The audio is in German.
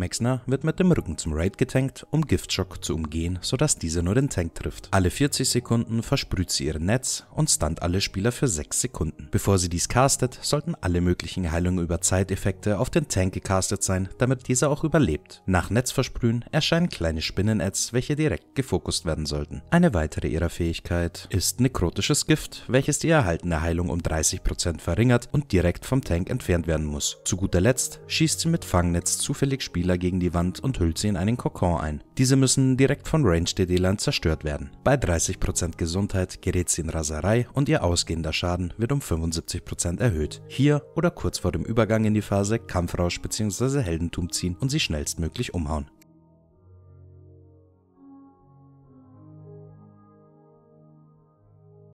Maxner wird mit dem Rücken zum Raid getankt, um Giftschock zu umgehen, sodass dieser nur den Tank trifft. Alle 40 Sekunden versprüht sie ihr Netz und stunt alle Spieler für 6 Sekunden. Bevor sie dies castet, sollten alle möglichen Heilungen über Zeiteffekte auf den Tank gecastet sein, damit dieser auch überlebt. Nach Netzversprühen erscheinen kleine Spinnen-Ads, welche direkt gefokust werden sollten. Eine weitere ihrer Fähigkeit ist nekrotisches Gift, welches die erhaltene Heilung um 30% verringert und direkt vom Tank entfernt werden muss. Zu guter Letzt schießt sie mit Fangnetz zufällig Spieler Spieler gegen die Wand und hüllt sie in einen Kokon ein. Diese müssen direkt von Range dd lern zerstört werden. Bei 30% Gesundheit gerät sie in Raserei und ihr ausgehender Schaden wird um 75% erhöht. Hier oder kurz vor dem Übergang in die Phase Kampfrausch bzw. Heldentum ziehen und sie schnellstmöglich umhauen.